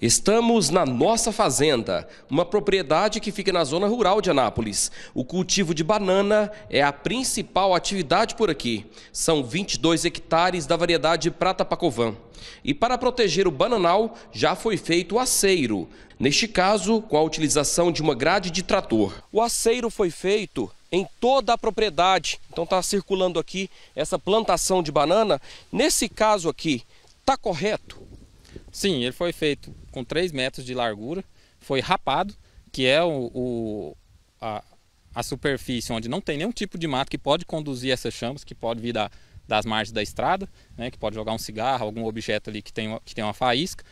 Estamos na nossa fazenda, uma propriedade que fica na zona rural de Anápolis. O cultivo de banana é a principal atividade por aqui. São 22 hectares da variedade Prata Pacovan. E para proteger o bananal, já foi feito o aceiro, neste caso com a utilização de uma grade de trator. O aceiro foi feito em toda a propriedade, então está circulando aqui essa plantação de banana. Nesse caso aqui, está correto? Sim, ele foi feito com 3 metros de largura, foi rapado, que é o, o a, a, superfície onde não tem nenhum tipo de mato que pode conduzir essas chamas, que pode vir da, das margens da estrada, né, que pode jogar um cigarro, algum objeto ali que tem uma, que tem uma faísca.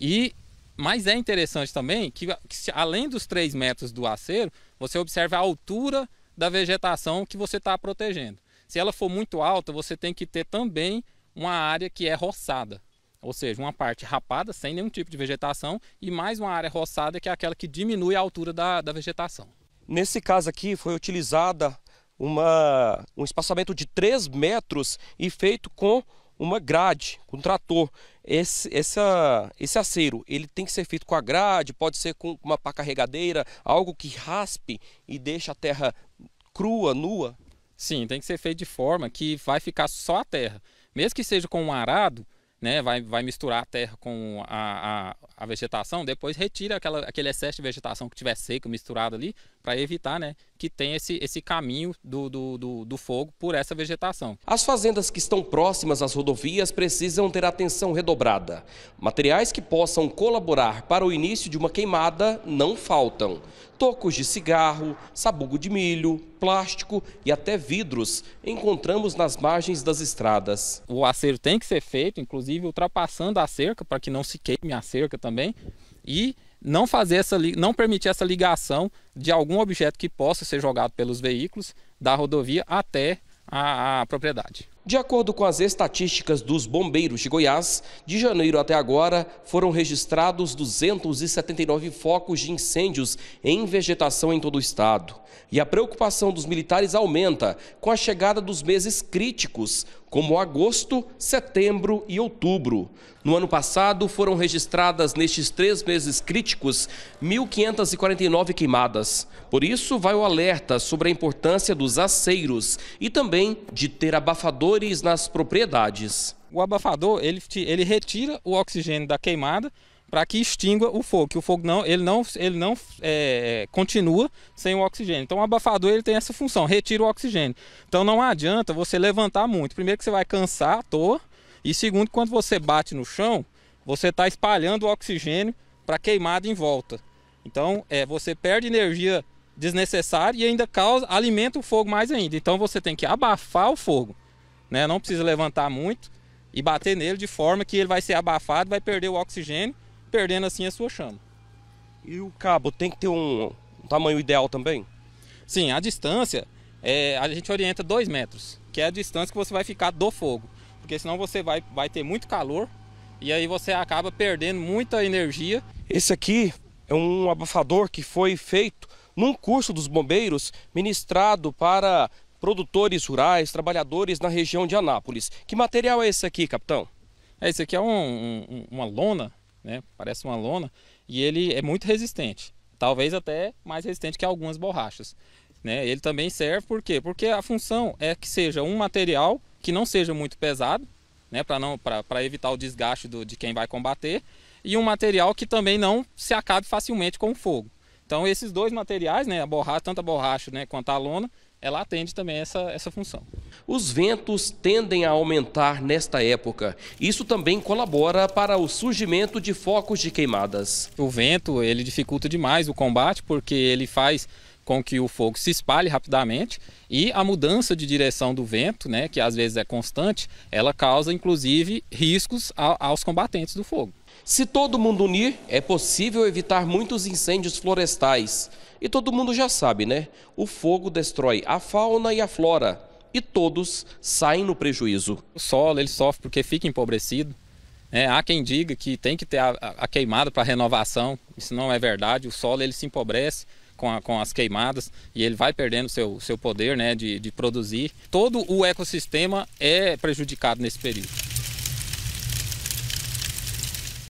E, mas é interessante também que, que se, além dos 3 metros do aceiro, você observa a altura da vegetação que você está protegendo. Se ela for muito alta, você tem que ter também uma área que é roçada, ou seja, uma parte rapada, sem nenhum tipo de vegetação, e mais uma área roçada, que é aquela que diminui a altura da, da vegetação. Nesse caso aqui, foi utilizada uma, um espaçamento de 3 metros e feito com uma grade, com um trator. Esse, essa, esse aceiro ele tem que ser feito com a grade, pode ser com uma pá carregadeira, algo que raspe e deixe a terra crua, nua. Sim, tem que ser feito de forma que vai ficar só a terra. Mesmo que seja com um arado, né, vai, vai misturar a terra com a, a, a vegetação, depois retira aquela, aquele excesso de vegetação que tiver seco, misturado ali, para evitar né, que tenha esse, esse caminho do, do, do, do fogo por essa vegetação. As fazendas que estão próximas às rodovias precisam ter atenção redobrada. Materiais que possam colaborar para o início de uma queimada não faltam tocos de cigarro, sabugo de milho, plástico e até vidros encontramos nas margens das estradas. O acerto tem que ser feito, inclusive ultrapassando a cerca, para que não se queime a cerca também, e não fazer essa não permitir essa ligação de algum objeto que possa ser jogado pelos veículos da rodovia até a, a propriedade. De acordo com as estatísticas dos bombeiros de Goiás, de janeiro até agora foram registrados 279 focos de incêndios em vegetação em todo o estado. E a preocupação dos militares aumenta com a chegada dos meses críticos, como agosto, setembro e outubro. No ano passado, foram registradas nestes três meses críticos 1.549 queimadas. Por isso, vai o alerta sobre a importância dos aceiros e também de ter abafadores nas propriedades. O abafador, ele, ele retira o oxigênio da queimada para que extinga o fogo, que o fogo não, ele não, ele não é, continua sem o oxigênio. Então o abafador ele tem essa função, retira o oxigênio. Então não adianta você levantar muito. Primeiro que você vai cansar à toa e segundo quando você bate no chão, você está espalhando o oxigênio para queimada em volta. Então é, você perde energia desnecessária e ainda causa, alimenta o fogo mais ainda. Então você tem que abafar o fogo, né? Não precisa levantar muito e bater nele de forma que ele vai ser abafado, vai perder o oxigênio perdendo assim a sua chama. E o cabo tem que ter um, um tamanho ideal também? Sim, a distância, é, a gente orienta 2 metros, que é a distância que você vai ficar do fogo. Porque senão você vai, vai ter muito calor e aí você acaba perdendo muita energia. Esse aqui é um abafador que foi feito num curso dos bombeiros ministrado para produtores rurais, trabalhadores na região de Anápolis. Que material é esse aqui, capitão? É, esse aqui é um, um, uma lona né? Parece uma lona e ele é muito resistente, talvez até mais resistente que algumas borrachas, né? Ele também serve por quê? Porque a função é que seja um material que não seja muito pesado, né? Para não para evitar o desgaste do, de quem vai combater e um material que também não se acabe facilmente com o fogo. Então esses dois materiais, né, a borracha, tanto a borracha né, quanto a lona, ela atende também essa, essa função. Os ventos tendem a aumentar nesta época. Isso também colabora para o surgimento de focos de queimadas. O vento ele dificulta demais o combate porque ele faz com que o fogo se espalhe rapidamente e a mudança de direção do vento, né, que às vezes é constante, ela causa inclusive riscos a, aos combatentes do fogo. Se todo mundo unir, é possível evitar muitos incêndios florestais. E todo mundo já sabe, né? O fogo destrói a fauna e a flora e todos saem no prejuízo. O solo ele sofre porque fica empobrecido. É, há quem diga que tem que ter a, a, a queimada para renovação, isso não é verdade. O solo ele se empobrece, com, a, com as queimadas e ele vai perdendo seu, seu poder né, de, de produzir. Todo o ecossistema é prejudicado nesse período.